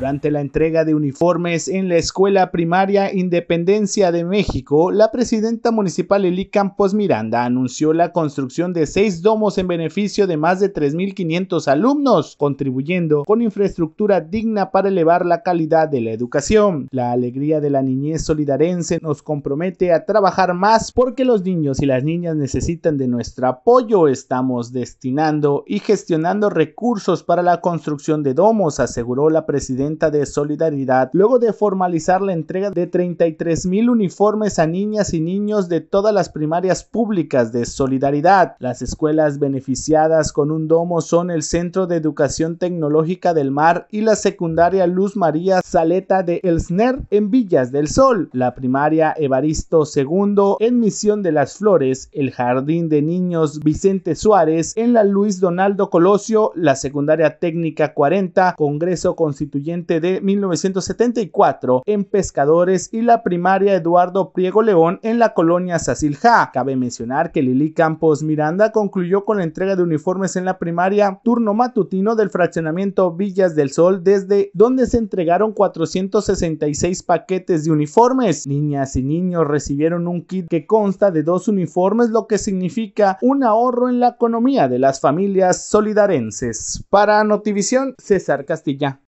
Durante la entrega de uniformes en la Escuela Primaria Independencia de México, la presidenta municipal Eli Campos Miranda anunció la construcción de seis domos en beneficio de más de 3.500 alumnos, contribuyendo con infraestructura digna para elevar la calidad de la educación. La alegría de la niñez solidarense nos compromete a trabajar más porque los niños y las niñas necesitan de nuestro apoyo. Estamos destinando y gestionando recursos para la construcción de domos, aseguró la presidenta de Solidaridad, luego de formalizar la entrega de 33 mil uniformes a niñas y niños de todas las primarias públicas de Solidaridad. Las escuelas beneficiadas con un domo son el Centro de Educación Tecnológica del Mar y la secundaria Luz María Saleta de Elsner en Villas del Sol, la primaria Evaristo II en Misión de las Flores, el Jardín de Niños Vicente Suárez en la Luis Donaldo Colosio, la secundaria técnica 40, Congreso Constituyente de 1974 en Pescadores y la primaria Eduardo Priego León en la colonia sacilja Cabe mencionar que Lili Campos Miranda concluyó con la entrega de uniformes en la primaria turno matutino del fraccionamiento Villas del Sol desde donde se entregaron 466 paquetes de uniformes. Niñas y niños recibieron un kit que consta de dos uniformes lo que significa un ahorro en la economía de las familias solidarenses. Para Notivisión, César Castilla.